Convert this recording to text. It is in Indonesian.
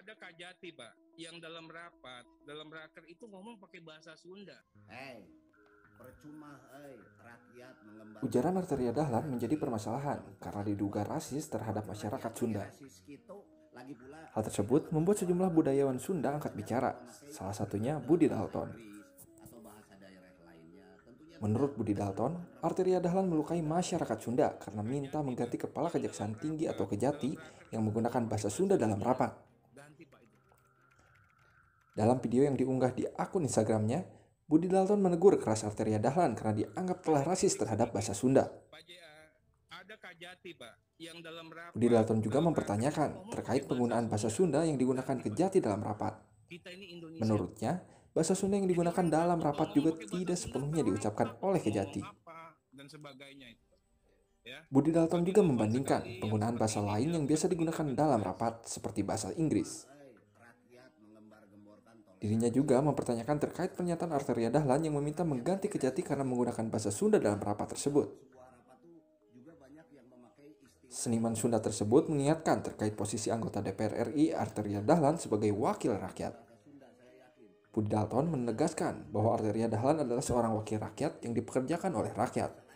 ada Kajati Pak yang dalam rapat, dalam raker itu ngomong pakai bahasa Sunda. Hei, percuma hei, rakyat mengembang. Ujaran Arteria Dahlan menjadi permasalahan karena diduga rasis terhadap masyarakat Sunda. Gitu, Hal tersebut membuat sejumlah budayawan Sunda angkat bicara, salah satunya Budi Dalton. Menurut Budi Dalton, Arteria Dahlan melukai masyarakat Sunda karena minta mengganti kepala kejaksaan tinggi atau kejati yang menggunakan bahasa Sunda dalam rapat. Dalam video yang diunggah di akun Instagramnya, Budi Dalton menegur keras Arteria Dahlan karena dianggap telah rasis terhadap bahasa Sunda. Budi Dalton juga mempertanyakan terkait penggunaan bahasa Sunda yang digunakan Kejati dalam rapat. Menurutnya, bahasa Sunda yang digunakan dalam rapat juga tidak sepenuhnya diucapkan oleh Kejati. Budi Dalton juga membandingkan penggunaan bahasa lain yang biasa digunakan dalam rapat seperti bahasa Inggris. Dirinya juga mempertanyakan terkait pernyataan Arteria Dahlan yang meminta mengganti Kejati karena menggunakan bahasa Sunda dalam rapat tersebut. Seniman Sunda tersebut mengingatkan terkait posisi anggota DPR RI Arteria Dahlan sebagai wakil rakyat. Budi Dalton menegaskan bahwa Arteria Dahlan adalah seorang wakil rakyat yang dipekerjakan oleh rakyat.